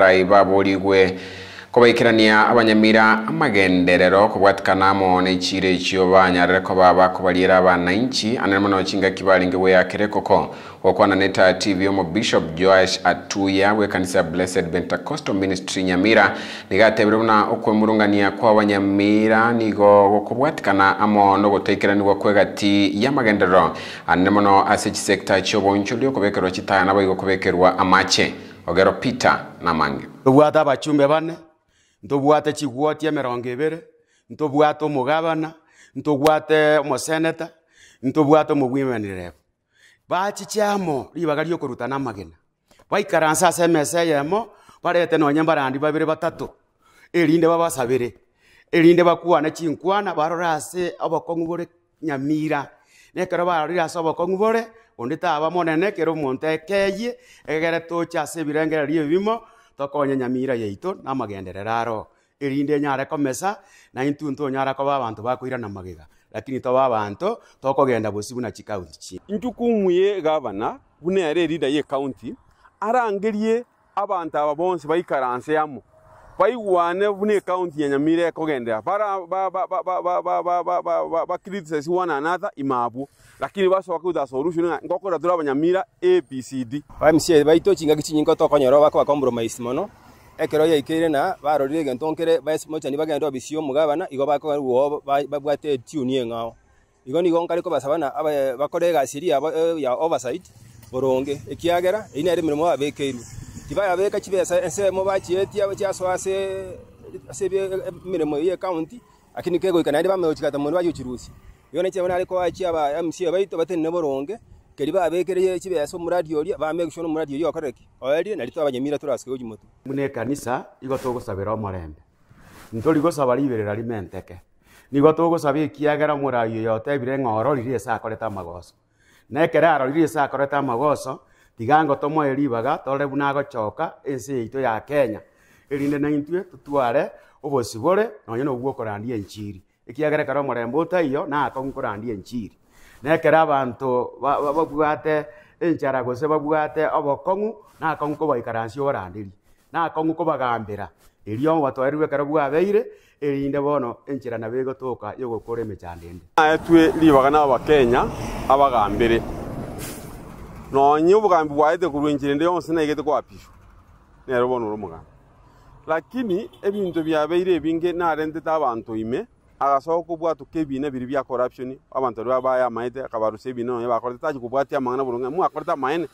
rai ba borigwe kubaikirania abanyamira amagenderero kugwatikana mone chire chio banyarire ko baba kubaliera inchi anene muno chinga kibalinge we yakere koko okwana neta tv yomo bishop joash atuya we kanisa blessed pentecostal ministry nyamira nigate nigatebere buna okwemurungania kwa abanyamira nigo gokubwatikana amo no gotekera nigo kwegati yamagenderero anene muno ase chisekta chio boncho lyo kubekerwa chitaya nabo igo kubekerwa amache ogero peter na mange ntobwate abachumbe bane ntobwate chigwoti emerongo ebere ntobwate omogabana ntobwate omoseneta ntobwate omobwimenirebo bachichiamo ribaga riokorutana amagena baikaransa ase emesa eyemo barete nonye barandi babere batato erinde babasabere erinde bakwana chinkwana barore ase obokong'u bore nyamira nekero barorire ase obokong'u bore taba monene kero omonto ekeyie egere tocha ase ebirengera rie ebimo tokonye nyamira yaito na amagenderero aro erinde nyare komesa na intu ntonyara koba abantu bakoira na magega lakini toba abantu tokogenda bosibu na chikaunti chi ntukumuye gavana bune yarerida ye county arangerie abantu aba bonse baikaranse yamo baiguane buna kaunti ya nyamire bara ba ba ba ba ba ba ba ba ba ba ekogendera bakriticize wana another imabu lakini basoka utha solution na nga ngokora tura abanyamira abcd mca baito chingaki chinyingo tokonyora bakoba compromise mono ekero yaikeire na ba barorire egento nkere bamochani bagenda obisi ya omogabana igo ba bakogaruo babwate etune ngao igo ni nigo nkare kobasabana bakore egasi riabo ya oversight boronge ekiagera eyi nere emeremo yabekeirwe kibaya beka kibesa ensemo bakietia bachiasoa ase ase mo ye county akini lakini kegoika naende bameochigata mundu yuchirusi yone chiabona ariko bachi aba MCA baito batene boronge keri babekereye kibesa omuradi oria bamegishona omuradi oria okoreki oerie nari twabanyemira turasike jimoto mune kanisa igo togosabera omorembe ntori gosaba riberera rimenteke nigo togosaba ekiagera omurayo yotebire ng'oro riri ase akorete amagoso na ekere aro riri ase akorete amagoso igango tomoeribaga tore buna gochoka ense yeito ya kenya erinde na intue tutware obosi bore nonye no gwokorandia enchiri ekiagerekera omorembe otaiyo nakonkorandia enchiri nekera abanto babwate enchara gose babwate obokong'u nakong'u kobaikaransia oboranderi nakong'u kobagambera erio obotwaeriwe ekero bwabeire erinde bono enchera nabo egotoka yogokora emechando ende naetwe ribaga na abakenya abagambere noonye bugambi bwaete kurwenchire ndi yonse naigete kwapishu nere bonora omogambi lakini ebinto byabeire ebinge narentete abanto ime agasoka kobwatuka ebina biri bya corruption abanto bari babayamaete akabarusa ebina nonya bakorete tachikobwatia amang'ana boronge mwakorete amaene